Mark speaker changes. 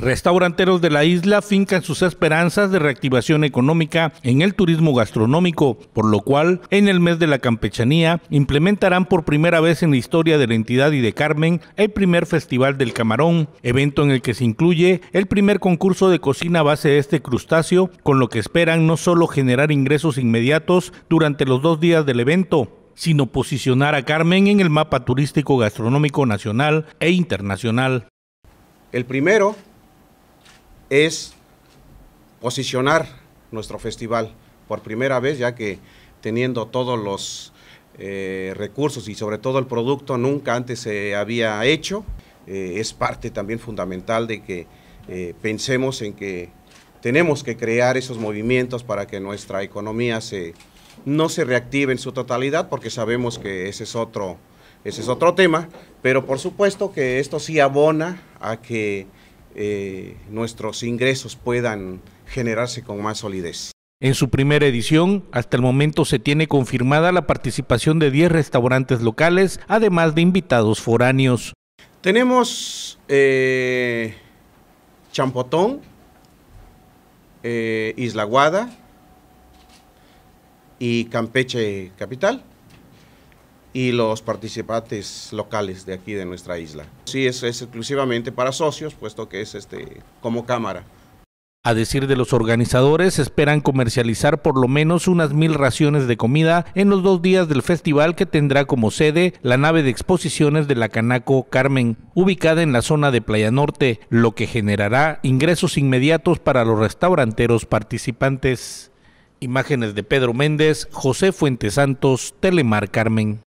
Speaker 1: Restauranteros de la isla fincan sus esperanzas de reactivación económica en el turismo gastronómico, por lo cual en el mes de la campechanía implementarán por primera vez en la historia de la entidad y de Carmen el primer Festival del Camarón, evento en el que se incluye el primer concurso de cocina base de este crustáceo, con lo que esperan no solo generar ingresos inmediatos durante los dos días del evento, sino posicionar a Carmen en el mapa turístico gastronómico nacional e internacional. El primero es posicionar nuestro festival
Speaker 2: por primera vez, ya que teniendo todos los eh, recursos y sobre todo el producto nunca antes se había hecho, eh, es parte también fundamental de que eh, pensemos en que tenemos que crear esos movimientos para que nuestra economía se, no se reactive en su totalidad, porque sabemos que ese es otro, ese es otro tema, pero por supuesto que esto sí abona a que eh, nuestros ingresos puedan generarse con más solidez.
Speaker 1: En su primera edición, hasta el momento se tiene confirmada la participación de 10 restaurantes locales, además de invitados foráneos. Tenemos eh,
Speaker 2: Champotón, eh, Isla Guada y Campeche Capital y los participantes locales de aquí de nuestra isla. Sí, es, exclusivamente para socios, puesto que es este, como cámara.
Speaker 1: A decir de los organizadores, esperan comercializar por lo menos unas mil raciones de comida en los dos días del festival que tendrá como sede la nave de exposiciones de la Canaco Carmen, ubicada en la zona de Playa Norte, lo que generará ingresos inmediatos para los restauranteros participantes. Imágenes de Pedro Méndez, José Fuentes Santos, Telemar Carmen.